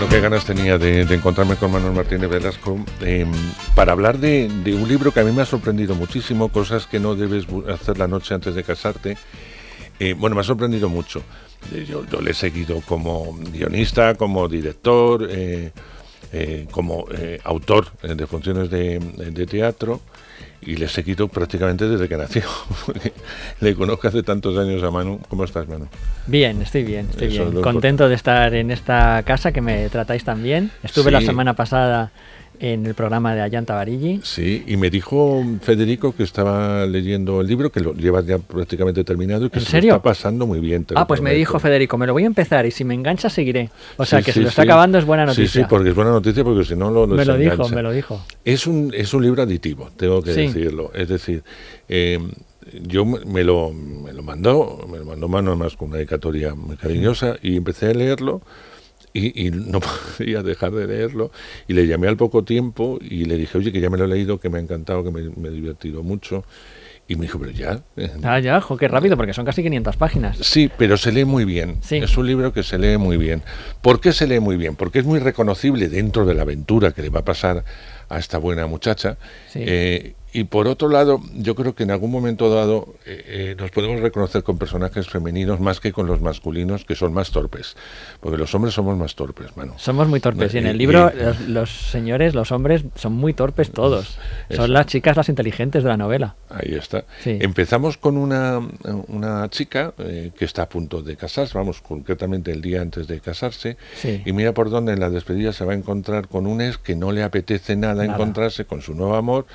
Lo que ganas tenía de, encontrarme con Manuel Martínez Velasco em, para hablar de, un libro que a mí me ha sorprendido muchísimo, cosas que no debes hacer la noche antes de casarte. Eh, bueno, me ha sorprendido mucho. Eh, yo, le he seguido como guionista, como director, eh, como autor de funciones de teatro y le he quitado prácticamente desde que nació. le conozco hace tantos años a Manu. ¿Cómo estás, Manu? Bien, estoy bien, estoy bien. Contento de estar en esta casa que me tratáis tan bien. Estuve la semana pasada en el programa de Ayanta Barigi. Sí, y me dijo Federico que estaba leyendo el libro, que lo llevas ya prácticamente terminado y que está pasando muy bien. Ah, pues me dijo Federico, me lo voy a empezar y si me engancha seguiré. O sea, que si se lo está acabando es buena noticia. Sí, sí, porque es buena noticia porque si no lo Me lo dijo, me lo dijo. Es un, es un libro aditivo, tengo que decirlo. Es decir, eh, yo me lo, me lo mandó, me lo mandó mano más con una dedicatoria muy cariñosa y empecé a leerlo y, no podía dejar de leerlo. Y le llamé al poco tiempo y le dije, oye, que ya me lo he leído, que me ha encantado, que me, he divertido mucho. Y me dijo, pero ya. Eh". Ah, ya, ojo, qué rápido, porque son casi 500 páginas. Sí, pero se lee muy bien. Es un libro que se lee muy bien. ¿Por qué se lee muy bien? Porque es muy reconocible dentro de la aventura que le va a pasar a esta buena muchacha. Eh, y por otro lado, yo creo que en algún momento dado eh, eh, nos podemos reconocer con personajes femeninos más que con los masculinos, que son más torpes. Porque los hombres somos más torpes, mano. Somos muy torpes. y en el libro, los, señores, los hombres, son muy torpes todos. Son las chicas las inteligentes de la novela. Ahí está. Empezamos con una, chica que está a punto de casarse, vamos, concretamente el día antes de casarse. Y mira por dónde en la despedida se va a encontrar con un ex que no le apetece nada encontrarse con su nuevo amor,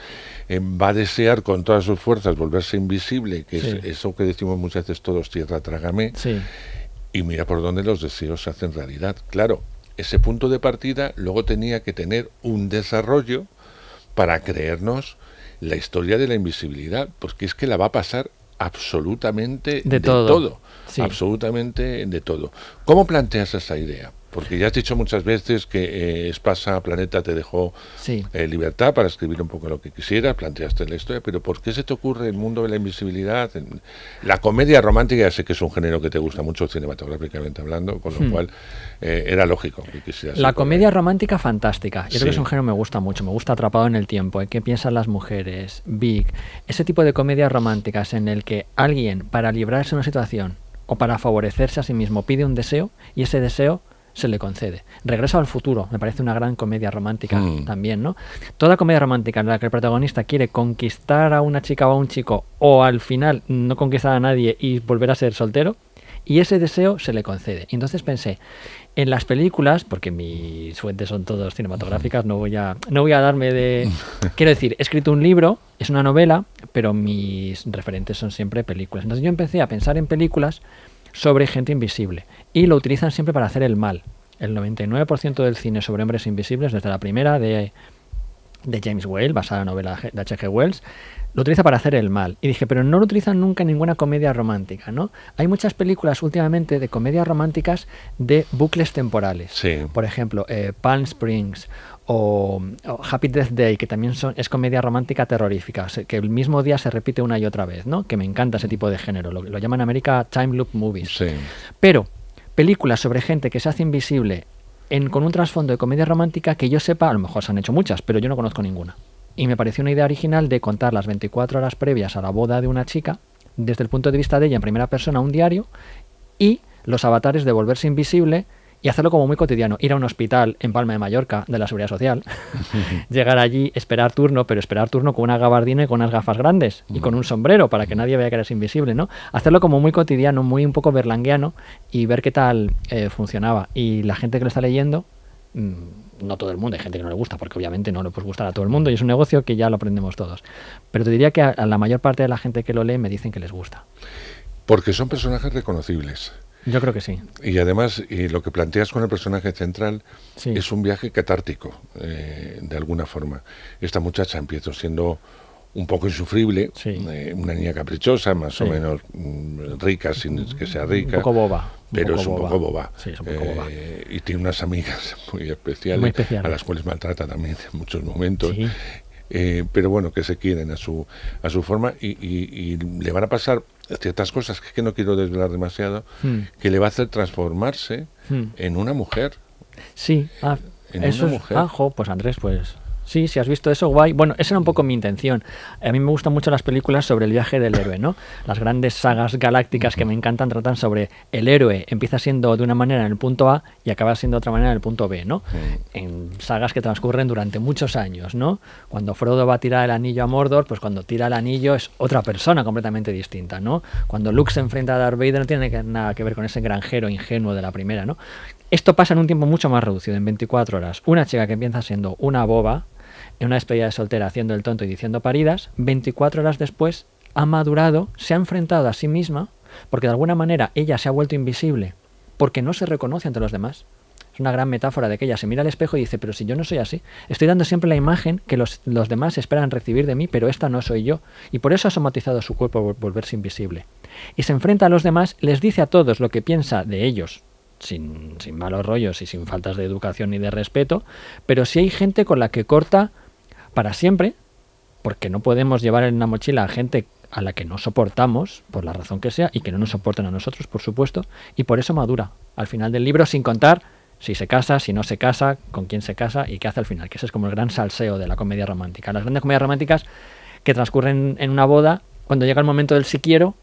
eh, va a desear con todas sus fuerzas volverse invisible, que es eso que decimos muchas veces todos, tierra, trágame, y mira por dónde los deseos se hacen realidad. Claro, ese punto de partida luego tenía que tener un desarrollo para creernos la historia de la invisibilidad, porque es que la va a pasar absolutamente de, todo. Absolutamente de todo. ¿Cómo planteas esa idea? Porque ya has dicho muchas veces que eh, Espasa Planeta te dejó eh, libertad para escribir un poco lo que quisieras, planteaste la historia, pero ¿por qué se te ocurre el mundo de la invisibilidad? La comedia romántica ya sé que es un género que te gusta mucho cinematográficamente hablando, con lo hmm. cual eh, era lógico La comedia romántica fantástica. Yo creo que es un género que me gusta mucho, me gusta atrapado en el tiempo, en qué piensan las mujeres, Big, ese tipo de comedias románticas en el que alguien para librarse de una situación o para favorecerse a sí mismo pide un deseo y ese deseo se le concede. Regreso al futuro, me parece una gran comedia romántica mm. también, ¿no? Toda comedia romántica en la que el protagonista quiere conquistar a una chica o a un chico o al final no conquistar a nadie y volver a ser soltero, y ese deseo se le concede. Entonces pensé, en las películas, porque mis fuentes son todas cinematográficas, no voy a, no voy a darme de... Quiero decir, he escrito un libro, es una novela, pero mis referentes son siempre películas. Entonces yo empecé a pensar en películas sobre gente invisible y lo utilizan siempre para hacer el mal. El 99% del cine sobre hombres invisibles, desde la primera de, de James Whale, basada en la novela de H.G. Wells, lo utiliza para hacer el mal. Y dije, pero no lo utilizan nunca en ninguna comedia romántica, ¿no? Hay muchas películas últimamente de comedias románticas de bucles temporales. Por ejemplo, eh, Palm Springs o, Happy Death Day, que también son, es comedia romántica terrorífica, que el mismo día se repite una y otra vez, ¿no? Que me encanta ese tipo de género, lo, lo llaman en América Time Loop Movies. Pero películas sobre gente que se hace invisible en, con un trasfondo de comedia romántica que yo sepa, a lo mejor se han hecho muchas, pero yo no conozco ninguna. Y me pareció una idea original de contar las 24 horas previas a la boda de una chica, desde el punto de vista de ella en primera persona, un diario, y los avatares de volverse invisible y hacerlo como muy cotidiano. Ir a un hospital en Palma de Mallorca de la Seguridad Social, llegar allí, esperar turno, pero esperar turno con una gabardina y con unas gafas grandes y con un sombrero para que nadie vea que eres invisible, ¿no? Hacerlo como muy cotidiano, muy un poco berlanguiano y ver qué tal eh, funcionaba. Y la gente que lo está leyendo, mm, no todo el mundo, hay gente que no le gusta, porque obviamente no le puede gustar a todo el mundo y es un negocio que ya lo aprendemos todos. Pero te diría que a la mayor parte de la gente que lo lee me dicen que les gusta. Porque son personajes reconocibles. Yo creo que sí. Y además, lo que planteas con el personaje central es un viaje catártico, eh, de alguna forma. Esta muchacha empieza siendo un poco insufrible, eh, una niña caprichosa, más o menos mm, rica, sin que sea rica. Un poco boba. Pero es un poco boba. Eh, y tiene unas amigas muy especiales, a las cuales maltrata también en muchos momentos. pero bueno, que se quieren a su, a su forma y, le van a pasar ciertas cosas que no quiero desvelar demasiado, hmm. que le va a hacer transformarse hmm. en una mujer. Sí, ah, en eso mujer. Ah, pues Andrés, pues Sí, si has visto eso, guay. Bueno, esa era un poco mi intención. A mí me gustan mucho las películas sobre el viaje del héroe, ¿no? Las grandes sagas galácticas que me encantan tratan sobre el héroe empieza siendo de una manera en el punto A y acaba siendo de otra manera en el punto B, ¿no? En sagas que transcurren durante muchos años, ¿no? Cuando Frodo va a tirar el anillo a Mordor, pues cuando tira el anillo es otra persona completamente distinta, ¿no? Cuando Luke se enfrenta a Darth Vader no tiene nada que ver con ese granjero ingenuo de la primera, ¿no? Esto pasa en un tiempo mucho más reducido, en 24 horas. Una chica que empieza siendo una boba, en una despedida de soltera haciendo el tonto y diciendo paridas, 24 horas después ha madurado, se ha enfrentado a sí misma, porque de alguna manera ella se ha vuelto invisible, porque no se reconoce ante los demás. Es una gran metáfora de que ella se mira al espejo y dice, pero si yo no soy así, estoy dando siempre la imagen que los, demás esperan recibir de mí, pero esta no soy yo. Y por eso ha somatizado su cuerpo por volverse invisible. Y se enfrenta a los demás, les dice a todos lo que piensa de ellos, sin, sin malos rollos y sin faltas de educación ni de respeto, pero si hay gente con la que corta para siempre, porque no podemos llevar en una mochila a gente a la que no soportamos, por la razón que sea, y que no nos soportan a nosotros, por supuesto, y por eso madura al final del libro, sin contar si se casa, si no se casa, con quién se casa y qué hace al final, que ese es como el gran salseo de la comedia romántica. Las grandes comedias románticas que transcurren en una boda, cuando llega el momento del si quiero,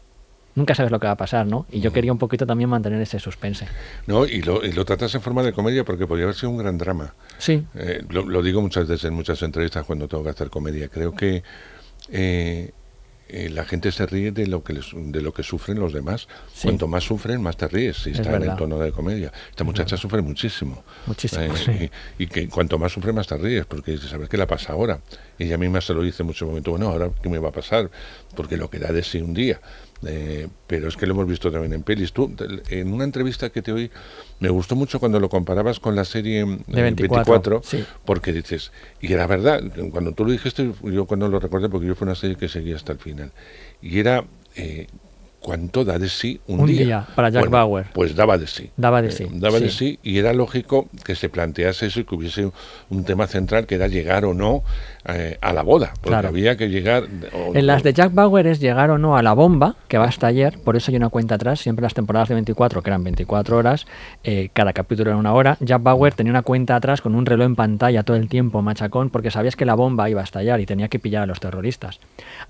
nunca sabes lo que va a pasar, ¿no? Y yo quería un poquito también mantener ese suspense. No, y lo, tratas en forma de comedia porque podría haber sido un gran drama. Sí. Eh, lo, digo muchas veces en muchas entrevistas cuando tengo que hacer comedia. Creo que eh, eh, la gente se ríe de lo que de lo que sufren los demás. Cuanto más sufren, más te ríes si está en el tono de comedia. Esta muchacha sufre muchísimo. Muchísimo. Sí. Y, que cuanto más sufre, más te ríes, porque sabes que la pasa ahora. ella misma se lo dice en muchos momentos, bueno, ahora qué me va a pasar, porque lo que da de sí un día eh, pero es que lo hemos visto también en pelis. Tú, en una entrevista que te oí, me gustó mucho cuando lo comparabas con la serie eh, de 24, porque dices, y era verdad, cuando tú lo dijiste, yo cuando lo recordé, porque yo fue una serie que seguía hasta el final, y era eh, cuánto da de sí un, día. para Jack Bauer. Pues daba de sí. Daba de sí. Eh, daba de sí y era lógico que se plantease eso y que hubiese un tema central que era llegar o no eh, a la boda, porque había que llegar... en las de Jack Bauer es llegar o no a la bomba, que va a estallar. por eso hay una cuenta atrás, siempre las temporadas de 24, que eran 24 horas, eh, cada capítulo era una hora, Jack Bauer tenía una cuenta atrás con un reloj en pantalla todo el tiempo, machacón, porque sabías que la bomba iba a estallar y tenía que pillar a los terroristas.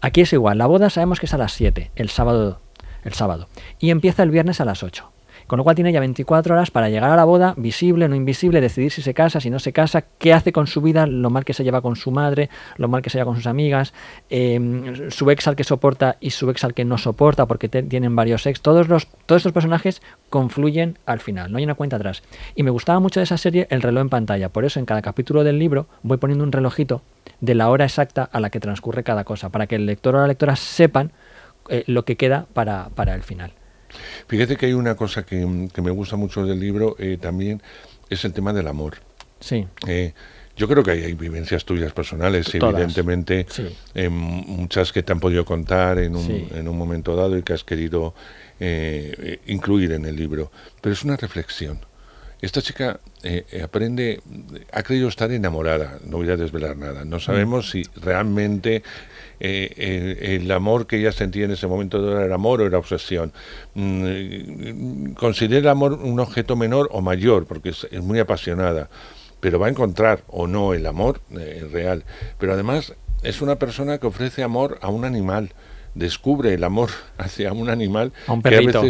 Aquí es igual, la boda sabemos que es a las 7, el sábado el sábado, y empieza el viernes a las 8. Con lo cual tiene ya 24 horas para llegar a la boda, visible, no invisible, decidir si se casa, si no se casa, qué hace con su vida, lo mal que se lleva con su madre, lo mal que se lleva con sus amigas, em, su ex al que soporta y su ex al que no soporta, porque tienen varios ex. Todos, los, todos estos personajes confluyen al final, no hay una cuenta atrás. Y me gustaba mucho de esa serie el reloj en pantalla, por eso en cada capítulo del libro voy poniendo un relojito de la hora exacta a la que transcurre cada cosa, para que el lector o la lectora sepan eh, lo que queda para, para, el final. Fíjate que hay una cosa que, mm, me gusta mucho del libro eh, también, es el tema del amor. Sí. Eh, yo creo que hay, vivencias tuyas personales, evidentemente, muchas que te han podido contar en un, en un momento dado y que has querido incluir en el libro. Pero es una reflexión. Esta chica eh, eh, aprende, ha creído estar enamorada, no voy a desvelar nada. No sabemos si realmente eh, el amor que ella sentía en ese momento era amor o era obsesión. Mm, considera el amor un objeto menor o mayor, porque es muy apasionada, pero va a encontrar o no el amor real. Pero además es una persona que ofrece amor a un animal descubre el amor hacia un animal, a un perrito,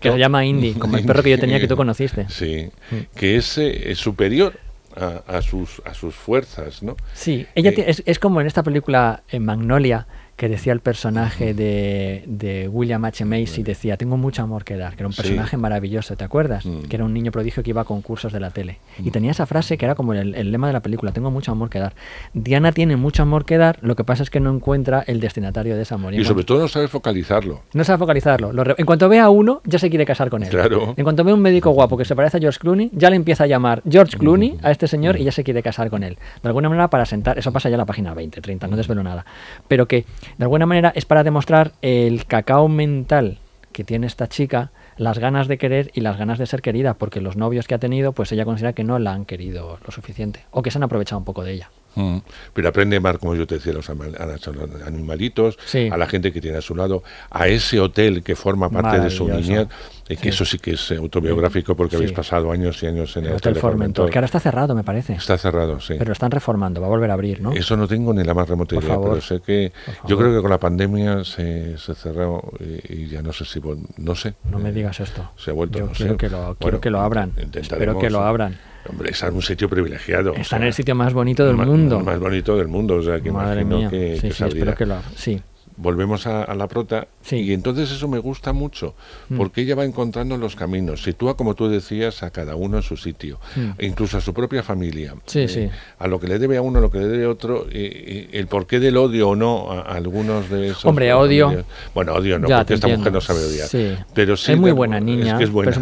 que a, lo llama Indy, como el perro que yo tenía que tú conociste, sí, mm. que es, es superior a, sus, a sus fuerzas, ¿no? Sí, ella eh, es, como en esta película en eh, Magnolia, que decía el personaje de, William H. Macy, decía, tengo mucho amor que dar, que era un personaje maravilloso, ¿te acuerdas? Mm. Que era un niño prodigio que iba a concursos de la tele. Y mm. tenía esa frase que era como el, lema de la película, tengo mucho amor que dar. Diana tiene mucho amor que dar, lo que pasa es que no encuentra el destinatario de esa amor. Y, sobre todo no sabe focalizarlo. No sabe focalizarlo. en cuanto ve a uno, ya se quiere casar con él. Claro. En cuanto ve a un médico guapo que se parece a George Clooney, ya le empieza a llamar George mm, Clooney a este señor y ya se quiere casar con él. De alguna manera para sentar, eso pasa ya en la página 20, 30, no desvelo nada. Pero que de alguna manera es para demostrar el cacao mental que tiene esta chica, las ganas de querer y las ganas de ser querida, porque los novios que ha tenido, pues ella considera que no la han querido lo suficiente o que se han aprovechado un poco de ella. Mm. Pero aprende más, como yo te decía, los a los animalitos, a la gente que tiene a su lado, a ese hotel que forma parte de su niñez que eso sí que es eh, autobiográfico porque habéis pasado años y años en el, el Formentor, Que ahora está cerrado, me parece. Está cerrado, sí. Pero lo están reformando, va a volver a abrir, ¿no? Eso no tengo ni la más remota idea, pero sé que. Yo creo que con la pandemia se, se cerró y, ya no sé si. No sé. No me eh, digas esto. Se ha vuelto, yo no quiero Que lo, quiero que lo abran. Espero que lo abran. Hombre, es un sitio privilegiado. Está en el sitio más bonito del mundo. mundo. Más bonito del mundo, o sea, que Madre imagino mía. que, sí, sí, espero que lo, sí volvemos a, la prota, y entonces eso me gusta mucho, mm. porque ella va encontrando los caminos, sitúa, como tú decías, a cada uno en su sitio, mm. e incluso a su propia familia, eh, a lo que le debe a uno, a lo que le debe a otro, eh, eh, el porqué del odio o no a, algunos de esos. Hombre, odio. Bueno, odio no, porque esta mujer no sabe odiar. Pero sí, es muy buena niña, es, buena,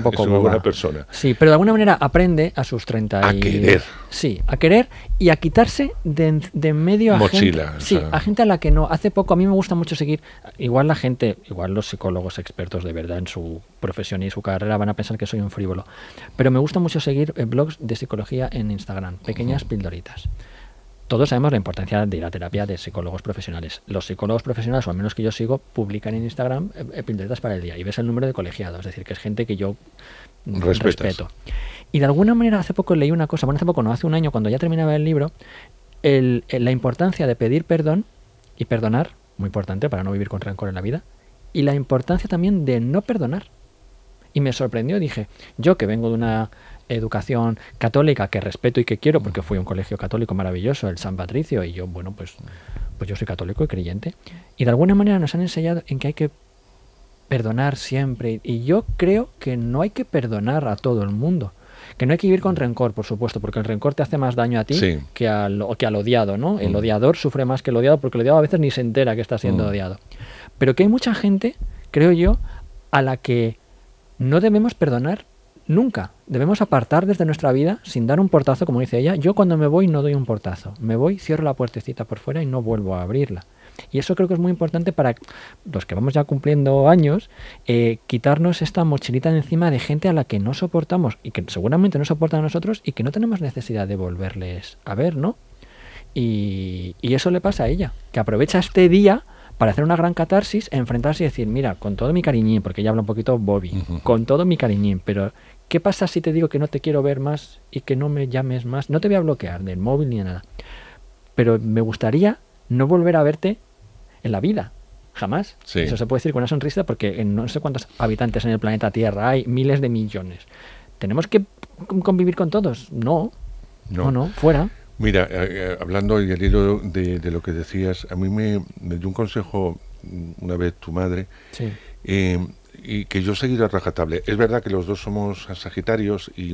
persona. Sí, pero de alguna manera aprende a sus 30 y... A querer. Sí, a querer y a quitarse de, de medio a gente, sí, a gente a la que no. Hace poco, a mí me gusta mucho seguir, igual la gente, igual los psicólogos expertos de verdad en su profesión y su carrera van a pensar que soy un frívolo, pero me gusta mucho seguir eh, blogs de psicología en Instagram, pequeñas pildoritas todos sabemos la importancia de la terapia de psicólogos profesionales. Los psicólogos profesionales, o al menos que yo sigo, publican en Instagram eh, eh, pinturetas para el día y ves el número de colegiados, es decir, que es gente que yo mm, respeto. Y de alguna manera hace poco leí una cosa, bueno, hace poco no, hace un año cuando ya terminaba el libro, eh, la importancia de pedir perdón y perdonar, muy importante para no vivir con rencor en la vida, y la importancia también de no perdonar. Y me sorprendió, dije, yo que vengo de una educación católica que respeto y que quiero, porque fui a un colegio católico maravilloso, el San Patricio, y yo, bueno, pues, pues yo soy católico y creyente. Y de alguna manera nos han enseñado en que hay que perdonar siempre. Y yo creo que no hay que perdonar a todo el mundo. Que no hay que vivir con rencor, por supuesto, porque el rencor te hace más daño a ti que, al, que odiado, ¿no? El mm. odiador sufre más que el odiado, porque el odiado a veces ni se entera que está siendo mm. odiado. Pero que hay mucha gente, creo yo, a la que no debemos perdonar Nunca. Debemos apartar desde nuestra vida sin dar un portazo, como dice ella. Yo cuando me voy no doy un portazo. Me voy, cierro la puertecita por fuera y no vuelvo a abrirla. Y eso creo que es muy importante para los que vamos ya cumpliendo años, eh, quitarnos esta mochilita de encima de gente a la que no soportamos y que seguramente no soportan a nosotros y que no tenemos necesidad de volverles a ver, ¿no? Y, y eso le pasa a ella, que aprovecha este día para hacer una gran catarsis, enfrentarse y decir, mira, con todo mi cariñín, porque ya habla un poquito Bobby, con todo mi cariñín, pero ¿qué pasa si te digo que no te quiero ver más y que no me llames más? No te voy a bloquear del móvil ni nada, pero me gustaría no volver a verte en la vida. Jamás. Eso se puede decir con una sonrisa porque no sé cuántos habitantes en el planeta Tierra hay, miles de millones. ¿Tenemos que convivir con todos? No, no, no fuera. Mira, eh, eh, hablando y hilo de, lo que decías, a mí me, dio un consejo una vez tu madre eh, y que yo he seguido a Rajatable. Es verdad que los dos somos sagitarios y,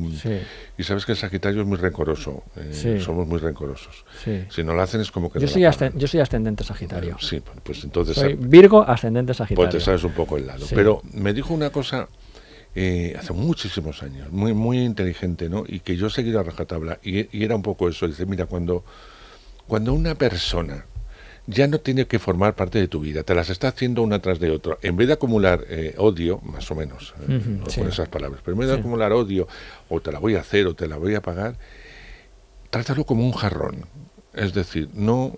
sabes que el sagitario es muy rencoroso. Somos muy rencorosos. Si no lo hacen es como que... Yo, soy, yo soy ascendente sagitario. sí, pues entonces... Virgo ascendente sagitario. Pues te sabes un poco el lado. Pero me dijo una cosa eh, hace muchísimos años, muy, muy inteligente, ¿no? Y que yo seguido la rajatabla, y, era un poco eso, dice, mira, cuando, cuando una persona ya no tiene que formar parte de tu vida, te las está haciendo una tras de otra, en vez de acumular eh, odio, más o menos, eh, con esas palabras, pero en vez de acumular odio, o te la voy a hacer, o te la voy a pagar, trátalo como un jarrón, es decir, no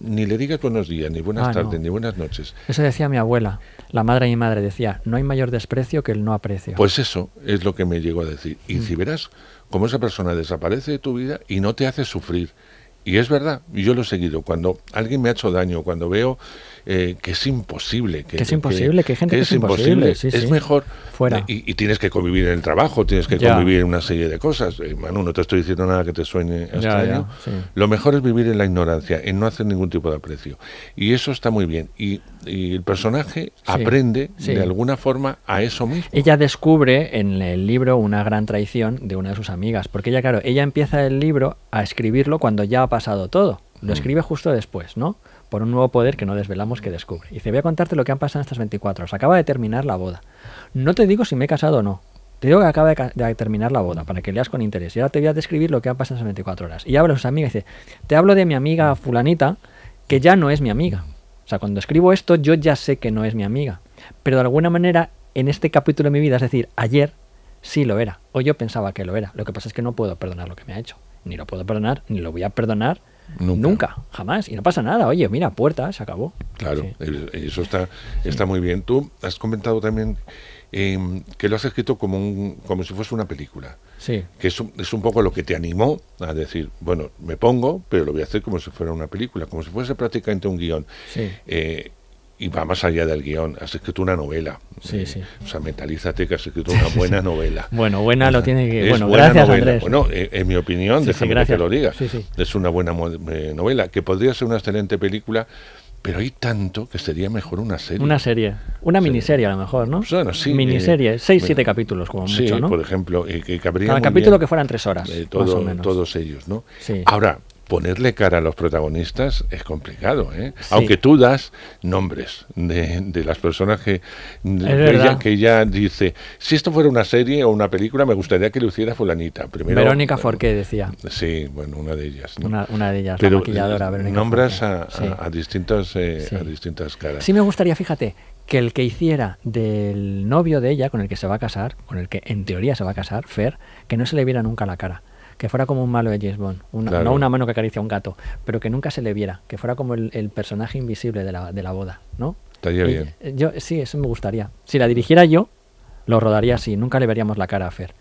ni le digas buenos días, ni buenas ah, tardes, ni buenas noches. Eso decía mi abuela, la madre de mi madre decía, no hay mayor desprecio que el no aprecio. Pues eso es lo que me llegó a decir. Y mm. si verás cómo esa persona desaparece de tu vida y no te hace sufrir, y es verdad, yo lo he seguido. Cuando alguien me ha hecho daño, cuando veo eh, que es imposible. Que, es imposible, que, gente que, es, imposible. es mejor. Eh, Fuera. Y, tienes que convivir en el trabajo, tienes que convivir en una serie de cosas. Eh, Manu, no te estoy diciendo nada que te sueñe Lo mejor es vivir en la ignorancia, en no hacer ningún tipo de aprecio. Y eso está muy bien. Y, y el personaje aprende de alguna forma a eso mismo. Ella descubre en el libro una gran traición de una de sus amigas. Porque ella, claro, ella empieza el libro a escribirlo cuando ya ha pasado todo. Lo mm. escribe justo después, ¿no? Por un nuevo poder que no desvelamos que descubre. Y voy a contarte lo que han pasado en estas 24 horas. Acaba de terminar la boda. No te digo si me he casado o no. Te digo que acaba de, terminar la boda, para que leas con interés. Y ahora te voy a describir lo que ha pasado en esas 24 horas. Y habla a sus amigas y dice, te hablo de mi amiga fulanita, que ya no es mi amiga. O sea, cuando escribo esto, yo ya sé que no es mi amiga. Pero de alguna manera, en este capítulo de mi vida, es decir, ayer, sí lo era. O yo pensaba que lo era. Lo que pasa es que no puedo perdonar lo que me ha hecho ni lo puedo perdonar, ni lo voy a perdonar. Nunca. jamás. Y no pasa nada. Oye, mira, puerta, se acabó. Claro, eso está, está muy bien. Tú has comentado también em, que lo has escrito como, un, como si fuese una película. Sí. Que es un, es un poco lo que te animó a decir, bueno, me pongo, pero lo voy a hacer como si fuera una película, como si fuese prácticamente un guión. Sí. Eh, y va más allá del guión. Has escrito una novela. Sí, sí. O sea, mentalízate que has escrito una buena novela. bueno, buena lo tiene que. bueno, gracias, Andrés. Bueno, eh, en mi opinión, déjame que lo diga. es una buena eh, novela, que podría ser una excelente película. Pero hay tanto que sería mejor una serie. Una serie. Una miniserie, a lo mejor, ¿no? Bueno, sí. Eh, miniserie. seis, siete capítulos, como mucho, ¿no? por ejemplo. que cabría Cada capítulo que fueran tres horas. Todos ellos, ¿no? Ahora, ponerle cara a los protagonistas es complicado, ¿eh? aunque tú das nombres de, las personas que, ella, dice, si esto fuera una serie o una película, me gustaría que le hiciera fulanita. Primero, Verónica Forqué decía. Sí, bueno, una de ellas. Una, de ellas, la maquilladora Verónica Nombras a, eh, a distintas caras. Sí me gustaría, fíjate, que el que hiciera del novio de ella, con el que se va a casar, con el que en teoría se va a casar, Fer, que no se le viera nunca la cara que fuera como un malo de James Bond, no una mano que acaricia a un gato, pero que nunca se le viera, que fuera como el, personaje invisible de la, boda, ¿no? Estaría bien. Eh, yo, sí, eso me gustaría. Si la dirigiera yo, lo rodaría así, nunca le veríamos la cara a Fer.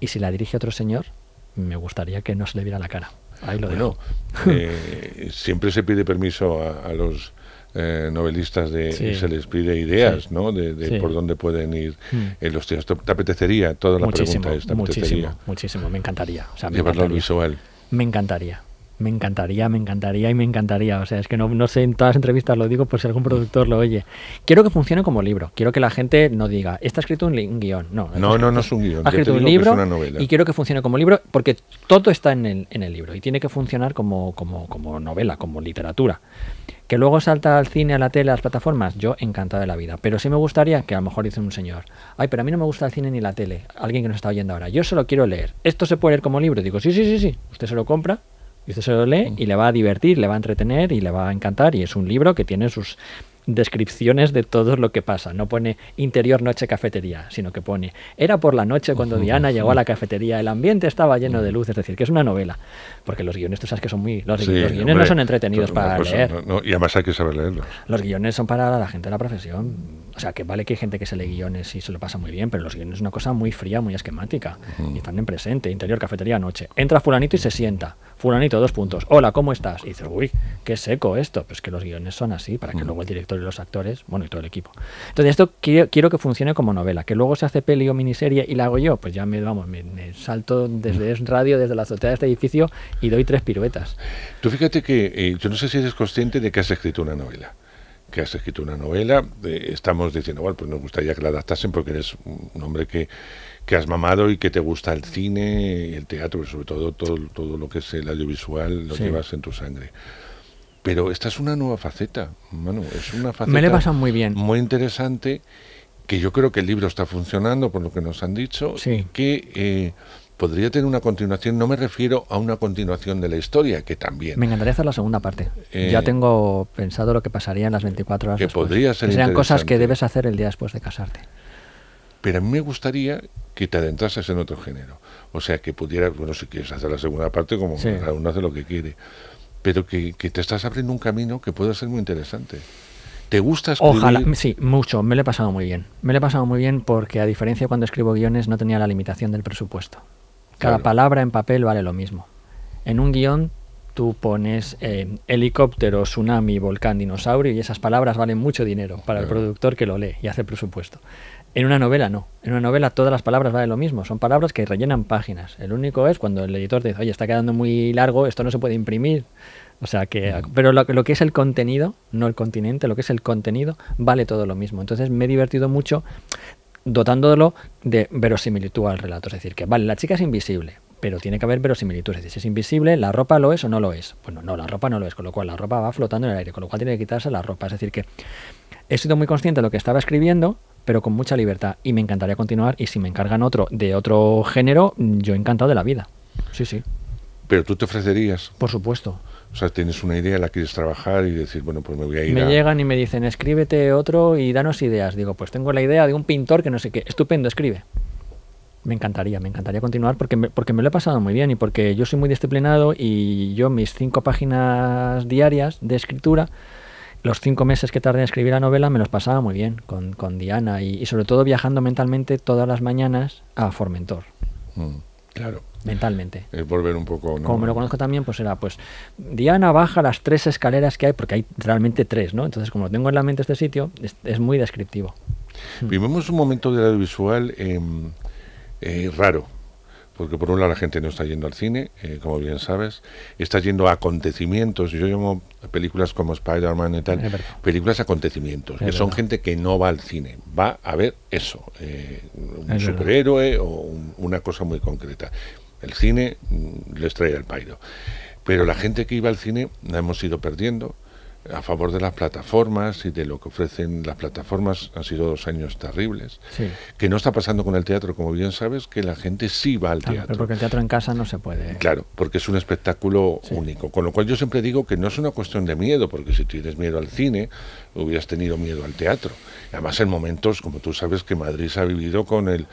Y si la dirige otro señor, me gustaría que no se le viera la cara. Ahí lo de dejo. Eh, siempre se pide permiso a los eh, novelistas de, se les pide ideas, ¿no? De, por dónde pueden ir mm. Eh, los tíos. ¿Te, apetecería? Toda la pregunta es, ¿te apetecería? Muchísimo, muchísimo, me encantaría. O Llevarlo al visual. Me encantaría. Me encantaría, me encantaría y me encantaría. O sea, es que no, no sé, en todas las entrevistas lo digo por si algún productor lo oye. Quiero que funcione como libro. Quiero que la gente no diga, está escrito un, guión. No, no, no, no, es un guión. Ha escrito un libro y quiero que funcione como libro porque todo está en el, libro y tiene que funcionar como, como, como novela, como literatura. Que luego salta al cine, a la tele, a las plataformas, yo encantado de la vida. Pero sí me gustaría que a lo mejor dice un señor, ay, pero a mí no me gusta el cine ni la tele, alguien que nos está oyendo ahora, yo solo quiero leer. ¿Esto se puede leer como libro? Digo, sí, sí, sí, sí, usted se lo compra y usted se lo lee y le va a divertir, le va a entretener y le va a encantar. Y es un libro que tiene sus descripciones de todo lo que pasa. No pone interior, noche, cafetería, sino que pone era por la noche cuando Diana llegó a la cafetería, el ambiente estaba lleno de luz, es decir, que es una novela. Porque los guiones, tú sabes que son muy... Los, guiones no son entretenidos para leer. y además hay que saber leerlos. Los guiones son para la gente de la profesión. O sea, que vale que hay gente que se lee guiones y se lo pasa muy bien, pero los guiones es una cosa muy fría, muy esquemática. Y están en presente, interior, cafetería, noche. Entra fulanito y se sienta fulanito, dos puntos, hola, ¿cómo estás? Y dices, uy, qué seco esto. Pues que los guiones son así, para que luego el director y los actores, bueno, y todo el equipo. Entonces, esto quiero, que funcione como novela, que luego se hace peli o miniserie y la hago yo, pues ya me, vamos, me, salto desde es radio, desde la azotea de este edificio y doy tres piruetas. Tú fíjate que eh, yo no sé si eres consciente de que has escrito una novela que has escrito una novela, eh, estamos diciendo, bueno, pues nos gustaría que la adaptasen porque eres un hombre que, que has mamado y que te gusta el cine, y el teatro, y sobre todo todo, todo lo que es el audiovisual, lo llevas en tu sangre. Pero esta es una nueva faceta, Manu, es una faceta Me le muy bien. Muy interesante, que yo creo que el libro está funcionando, por lo que nos han dicho, que eh, podría tener una continuación, no me refiero a una continuación de la historia, que también... Me encantaría hacer la segunda parte. Eh, ya tengo pensado lo que pasaría en las 24 horas. Que después. serían cosas que debes hacer el día después de casarte. Pero a mí me gustaría que te adentrases en otro género. O sea, que pudieras, bueno, si quieres hacer la segunda parte, como cada uno hace lo que quiere, pero que, te estás abriendo un camino que puede ser muy interesante. ¿Te gusta escribir? Ojalá, sí, mucho. Me lo he pasado muy bien. Me lo he pasado muy bien porque, a diferencia de cuando escribo guiones, no tenía la limitación del presupuesto. Cada palabra en papel vale lo mismo. En un guión tú pones eh, helicóptero, tsunami, volcán, dinosaurio y esas palabras valen mucho dinero para el productor que lo lee y hace presupuesto. En una novela no. En una novela todas las palabras valen lo mismo. Son palabras que rellenan páginas. El único es cuando el editor dice, oye, está quedando muy largo, esto no se puede imprimir. O sea que, mm. pero lo, lo, que es el contenido, no el continente, lo que es el contenido, vale todo lo mismo. Entonces me he divertido mucho dotándolo de verosimilitud al relato. Es decir, que vale, la chica es invisible, pero tiene que haber verosimilitud. Es decir, si es invisible, ¿la ropa lo es o no lo es? Bueno, no, la ropa no lo es, con lo cual la ropa va flotando en el aire, con lo cual tiene que quitarse la ropa. Es decir, que he sido muy consciente de lo que estaba escribiendo, pero con mucha libertad. Y me encantaría continuar. Y si me encargan otro de otro género, yo encantado de la vida. Sí, sí. Pero tú te ofrecerías. Por supuesto. O sea, tienes una idea, la quieres trabajar y decir, bueno, pues me voy a ir. Me llegan y me dicen, escríbete otro y danos ideas. Digo, pues tengo la idea de un pintor que no sé qué. Estupendo, escribe. Me encantaría, me encantaría continuar porque porque me lo he pasado muy bien y porque yo soy muy disciplinado y yo mis cinco páginas diarias de escritura los cinco meses que tardé en escribir la novela me los pasaba muy bien con, Diana y, sobre todo viajando mentalmente todas las mañanas a Formentor. Mm, claro. Mentalmente. Es volver un poco. ¿no? Como me lo conozco también, pues era, pues Diana baja las tres escaleras que hay, porque hay realmente tres, ¿no? Entonces, como lo tengo en la mente este sitio, es, muy descriptivo. Vivimos un momento de audiovisual em, eh, raro porque por un lado la gente no está yendo al cine, eh, como bien sabes, está yendo a acontecimientos, yo llamo películas como Spider-Man y tal, películas acontecimientos, que son gente que no va al cine, va a ver eso, eh, un superhéroe o una cosa muy concreta. El cine mm, les trae el pairo. Pero la gente que iba al cine la hemos ido perdiendo a favor de las plataformas y de lo que ofrecen las plataformas. Han sido dos años terribles. Que no está pasando con el teatro, como bien sabes, que la gente sí va al teatro. porque el teatro en casa no se puede. Claro, porque es un espectáculo único. Con lo cual yo siempre digo que no es una cuestión de miedo, porque si tienes miedo al cine, hubieras tenido miedo al teatro. además en momentos, como tú sabes, que Madrid se ha vivido con el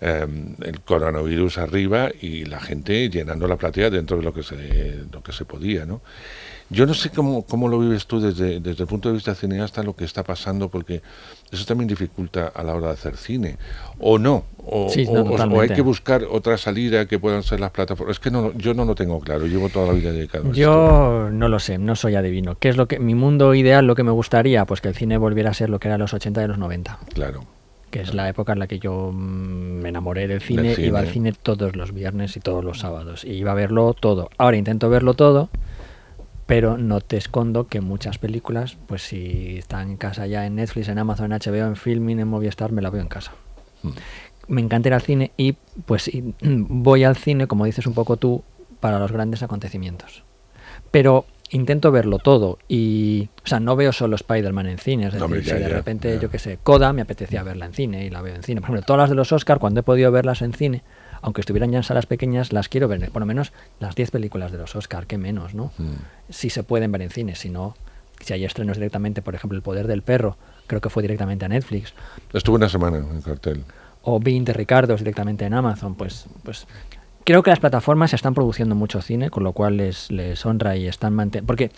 em, el coronavirus arriba y la gente llenando la platea dentro de lo que se, lo que se podía, ¿no? Yo no sé cómo, cómo lo vives tú desde, desde el punto de vista cineasta, lo que está pasando, porque eso también dificulta a la hora de hacer cine. O no, o, hay que buscar otra salida que puedan ser las plataformas. Es que no, yo no lo tengo claro, llevo toda la vida dedicado a Yo no lo sé, no soy adivino. ¿Qué es lo que mi mundo ideal, lo que me gustaría? Pues que el cine volviera a ser lo que era los 80 y los 90. Claro que es la época en la que yo me enamoré del cine, iba al cine todos los viernes y todos los sábados, y iba a verlo todo. Ahora intento verlo todo, pero no te escondo que muchas películas, pues si están en casa ya en Netflix, en Amazon, en HBO, en Filmin, en Movistar, me la veo en casa. Hmm. Me encanta ir al cine y pues voy al cine, como dices un poco tú, para los grandes acontecimientos. Pero intento verlo todo y, o sea, no veo solo Spider-Man en cine, es decir, de repente, yo que sé, Coda me apetecía verla en cine y la veo en cine. Por ejemplo, todas las de los Oscar, cuando he podido verlas en cine, aunque estuvieran ya en salas pequeñas, las quiero ver, por lo menos las 10 películas de los Oscar, que menos, ¿no? Mm. Si se pueden ver en cine, si no, si hay estrenos directamente, por ejemplo, El Poder del Perro, creo que fue directamente a Netflix. Estuvo una semana en cartel. O Being de Ricardo directamente en Amazon, pues, pues creo que las plataformas están produciendo mucho cine, con lo cual les, les honra y están manteniendo... Porque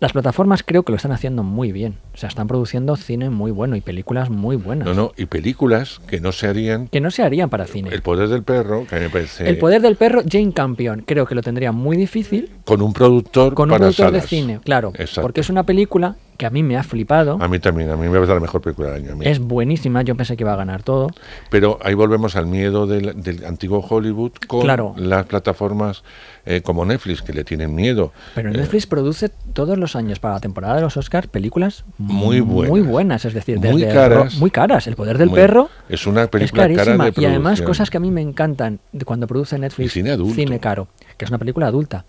las plataformas creo que lo están haciendo muy bien. O sea, están produciendo cine muy bueno y películas muy buenas. No, no, y películas que no se harían. Que no se harían para cine. El poder del perro, que me parece. El poder del perro, Jane Campion, creo que lo tendría muy difícil. Con un productor. Con un productor de cine, claro. Porque es una película que a mí me ha flipado. A mí también, a mí me va dar la mejor película del año. Es buenísima, yo pensé que iba a ganar todo. Pero ahí volvemos al miedo del, antiguo Hollywood con claro. las plataformas eh, como Netflix, que le tienen miedo. Pero eh, Netflix produce todos los años para la temporada de los Oscars películas muy buenas. Muy buenas, es decir, muy caras. Muy caras. El poder del perro. Es una película Y además cosas que a mí me encantan cuando produce Netflix. cine Cine caro, que es una película adulta.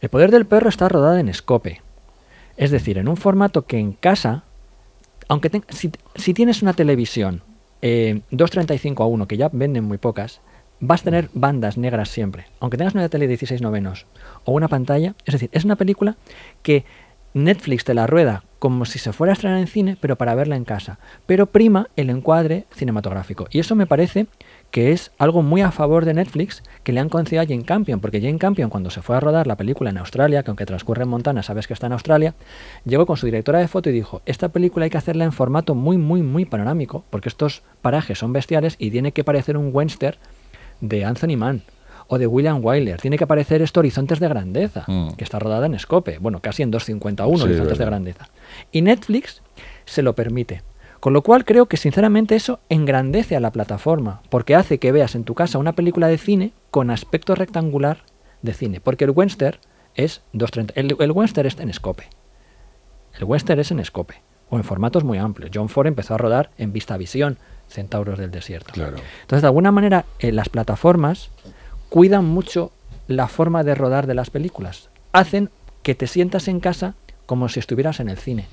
El poder del perro está rodada en Scope... Es decir, en un formato que en casa, aunque si, tienes una televisión 235 eh, a 1, que ya venden muy pocas, vas a tener bandas negras siempre. Aunque tengas una tele 16 novenos o una pantalla, es decir, es una película que Netflix te la rueda como si se fuera a estrenar en cine, pero para verla en casa. Pero prima el encuadre cinematográfico. Y eso me parece que es algo muy a favor de Netflix que le han concedido a Jane Campion, porque Jane Campion cuando se fue a rodar la película en Australia, que aunque transcurre en Montana, sabes que está en Australia, llegó con su directora de foto y dijo, esta película hay que hacerla en formato muy, muy, muy panorámico, porque estos parajes son bestiales y tiene que parecer un Webster de Anthony Mann o de William Wyler. Tiene que aparecer esto Horizontes de Grandeza, mm. que está rodada en Scope, bueno, casi en 2.51 Horizontes de Grandeza. Y Netflix se lo permite. Con lo cual creo que sinceramente eso engrandece a la plataforma, porque hace que veas en tu casa una película de cine con aspecto rectangular de cine, porque el western es 230, el, western es en scope El western es en scope o en formatos muy amplios. John Ford empezó a rodar en vista visión Centauros del Desierto. Entonces, de alguna manera, eh, las plataformas cuidan mucho la forma de rodar de las películas. Hacen que te sientas en casa como si estuvieras en el cine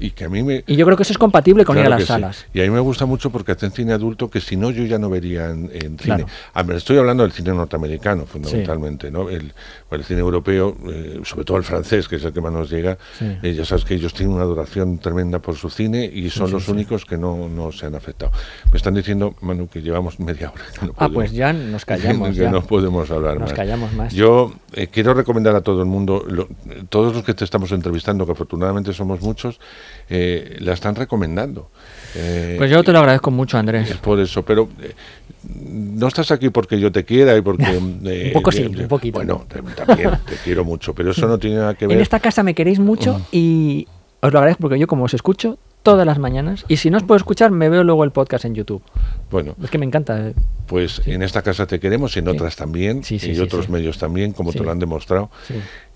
y que a mí Y yo creo que eso es compatible con las salas. Y a mí me gusta mucho porque hacen cine adulto que si no yo ya no vería en, cine. A estoy hablando del cine norteamericano fundamentalmente, ¿no? El, el, cine europeo, eh, sobre todo el francés, que es el que más nos llega, eh, ya sabes que ellos tienen una adoración tremenda por su cine y son los únicos que no, se han afectado. Me están diciendo, Manu, que llevamos media hora. ah, pues ya nos callamos. ya. no podemos hablar nos más. callamos más. Yo eh, quiero recomendar a todo el mundo, todos los que te estamos entrevistando, que afortunadamente somos muchos, eh, la están recomendando. Eh, pues yo te lo agradezco mucho, Andrés. por eso, pero eh, no estás aquí porque yo te quiera y porque... un eh, poco sí, un poquito. Bueno, también te quiero mucho, pero eso no tiene nada que ver... En esta casa me queréis mucho y os lo agradezco porque yo como os escucho todas las mañanas y si no os puedo escuchar me veo luego el podcast en YouTube. Bueno. Es que me encanta. Pues en esta casa te queremos, en otras también, y otros medios también, como te lo han demostrado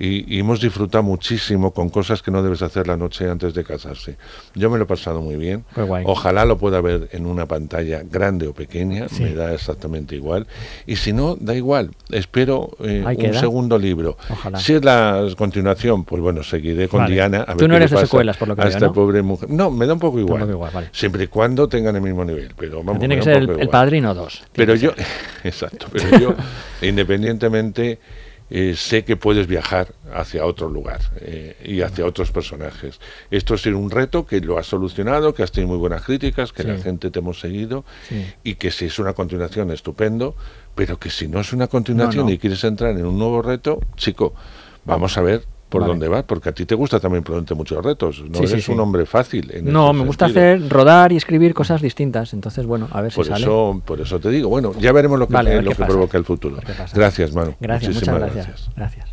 y, hemos disfrutado muchísimo con cosas que no debes hacer la noche antes de casarse. Yo me lo he pasado muy bien. Ojalá lo pueda ver en una pantalla grande o pequeña, me da exactamente igual. Y si no, da igual. Espero eh, un segundo libro. Si es la continuación, pues bueno, seguiré con Diana. A Tú no eres de secuelas, por lo que veo, esta pobre mujer. No, me da un poco igual. Siempre y cuando tengan el mismo nivel. Pero tiene que ser el, el, padrino dos. Pero yo, exacto, pero yo, independientemente eh, sé que puedes viajar hacia otro lugar eh, y hacia otros personajes. Esto es un reto que lo has solucionado, que has tenido muy buenas críticas, que la gente te hemos seguido y que si es una continuación, estupendo, pero que si no es una continuación y quieres entrar en un nuevo reto, chico, vamos a ver por dónde vas, porque a ti te gusta también ponerte muchos retos. No eres un hombre fácil. no, me gusta hacer rodar y escribir cosas distintas. Entonces, bueno, a ver por si eso, sale. Por eso te digo, bueno, ya veremos lo que, lo que provoca el futuro. Gracias, Manu. Gracias, Muchísimas muchas gracias. gracias.